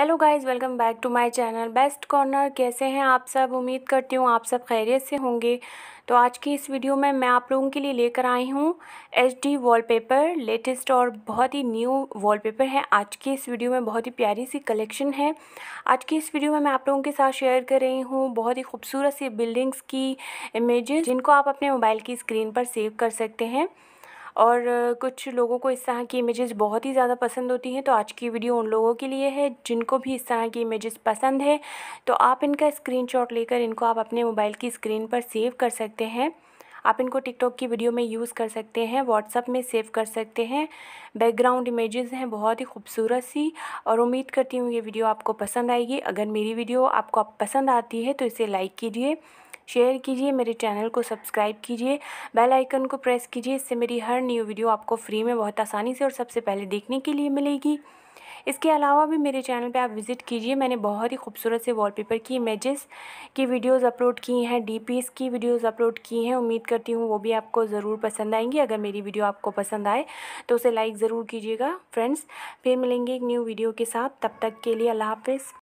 hello guys welcome back to my channel best corner कैसे हैं आप सब उम्मीद करती हूँ आप सब खैरियत से होंगे तो आज की इस वीडियो में मैं आप लोगों के लिए लेकर आई हूँ एचडी वॉलपेपर लेटेस्ट और बहुत ही न्यू वॉलपेपर है आज की इस वीडियो में बहुत ही प्यारी सी कलेक्शन है आज की इस वीडियो में मैं आप लोगों के साथ शेयर कर रही हूँ बहुत ही खूबसूरत सी बिल्डिंग्स की इमेज जिनको आप अपने मोबाइल की स्क्रीन पर सेव कर सकते हैं और कुछ लोगों को इस तरह की इमेजेस बहुत ही ज़्यादा पसंद होती हैं तो आज की वीडियो उन लोगों के लिए है जिनको भी इस तरह की इमेजेस पसंद है तो आप इनका स्क्रीनशॉट लेकर इनको आप अपने मोबाइल की स्क्रीन पर सेव कर सकते हैं आप इनको टिकटॉक की वीडियो में यूज़ कर सकते हैं व्हाट्सअप में सेव कर सकते हैं बैकग्राउंड इमेजेस हैं बहुत ही खूबसूरत सी और उम्मीद करती हूँ ये वीडियो आपको पसंद आएगी अगर मेरी वीडियो आपको पसंद आती है तो इसे लाइक कीजिए शेयर कीजिए मेरे चैनल को सब्सक्राइब कीजिए बेल आइकन को प्रेस कीजिए इससे मेरी हर न्यू वीडियो आपको फ्री में बहुत आसानी से और सबसे पहले देखने के लिए मिलेगी इसके अलावा भी मेरे चैनल पे आप विज़िट कीजिए मैंने बहुत ही खूबसूरत से वॉलपेपर की इमेजेस की वीडियोस अपलोड की हैं डीपीस की वीडियोस अपलोड की हैं उम्मीद करती हूँ वो भी आपको ज़रूर पसंद आएंगी अगर मेरी वीडियो आपको पसंद आए तो उसे लाइक ज़रूर कीजिएगा फ्रेंड्स फिर मिलेंगे एक न्यू वीडियो के साथ तब तक के लिए अल्लाह हाफिज़